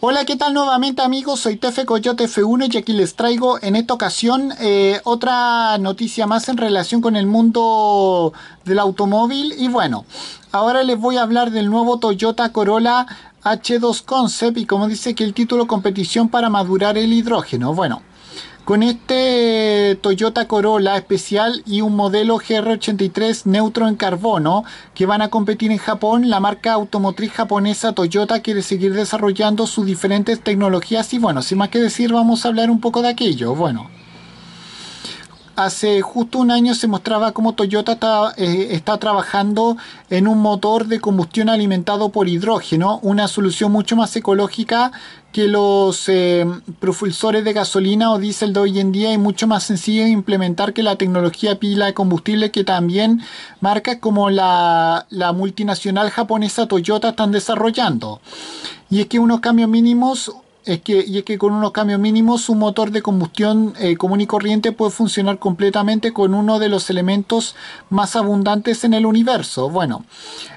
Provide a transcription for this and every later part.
Hola, ¿qué tal nuevamente amigos? Soy Tefe Coyote F1 y aquí les traigo en esta ocasión eh, otra noticia más en relación con el mundo del automóvil. Y bueno, ahora les voy a hablar del nuevo Toyota Corolla H2 Concept y como dice que el título competición para madurar el hidrógeno. Bueno. Con este Toyota Corolla especial y un modelo GR83 neutro en carbono que van a competir en Japón, la marca automotriz japonesa Toyota quiere seguir desarrollando sus diferentes tecnologías y bueno, sin más que decir vamos a hablar un poco de aquello. Bueno hace justo un año se mostraba cómo Toyota eh, está, trabajando en un motor de combustión alimentado por hidrógeno, una solución mucho más ecológica que los eh, propulsores de gasolina o diésel de hoy en día y mucho más sencilla de implementar que la tecnología pila de combustible que también marcas como la multinacional japonesa Toyota están desarrollando. Y es que unos cambios mínimos que, y es que con unos cambios mínimos un motor de combustión eh, común y corriente puede funcionar completamente con uno de los elementos más abundantes en el universo. Bueno,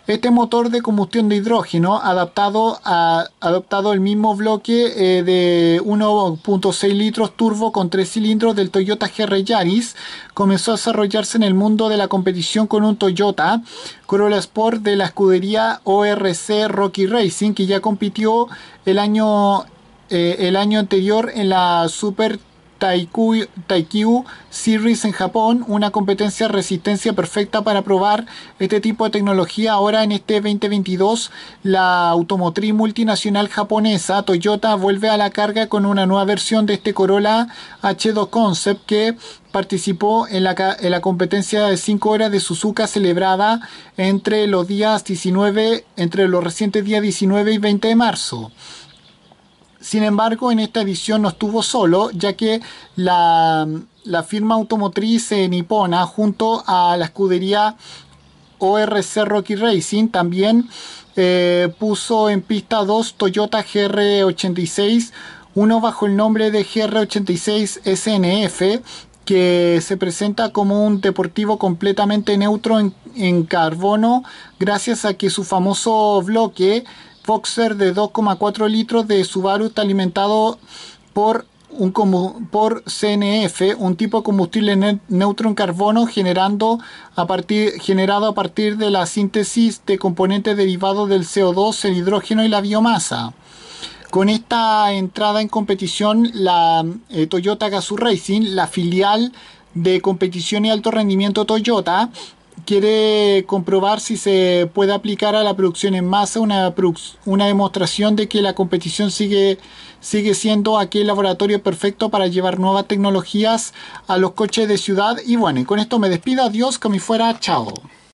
este motor de combustión de hidrógeno adaptado a, adoptado el mismo bloque eh, de 1.6 litros turbo con 3 cilindros del Toyota GR Yaris comenzó a desarrollarse en el mundo de la competición con un Toyota Corolla Sport de la escudería ORC Rocky Racing que ya compitió el año eh, el año anterior en la Super Taikyu, Series en Japón, una competencia resistencia perfecta para probar este tipo de tecnología. Ahora en este 2022, la automotriz multinacional japonesa Toyota vuelve a la carga con una nueva versión de este Corolla H2 Concept que participó en la, en la competencia de 5 horas de Suzuka celebrada entre los días 19, entre los recientes días 19 y 20 de marzo. Sin embargo, en esta edición no estuvo solo, ya que la, firma automotriz eh, nipona junto a la escudería ORC Rocky Racing también eh, puso en pista dos Toyota GR86, uno bajo el nombre de GR86 SNF, que se presenta como un deportivo completamente neutro en carbono gracias a que su famoso bloque ...Foxer de 2,4 litros de Subaru está alimentado por un por CNF, un tipo de combustible neutro en carbono generando a partir, generado a partir de la síntesis de componentes derivados del CO2, el hidrógeno y la biomasa. Con esta entrada en competición, la eh, Toyota Gazoo Racing, la filial de competición y alto rendimiento Toyota, quiere comprobar si se puede aplicar a la producción en masa una, una demostración de que la competición sigue, sigue siendo aquel laboratorio perfecto para llevar nuevas tecnologías a los coches de ciudad. Y bueno, y con esto me despido. Adiós, me fuera. Chao.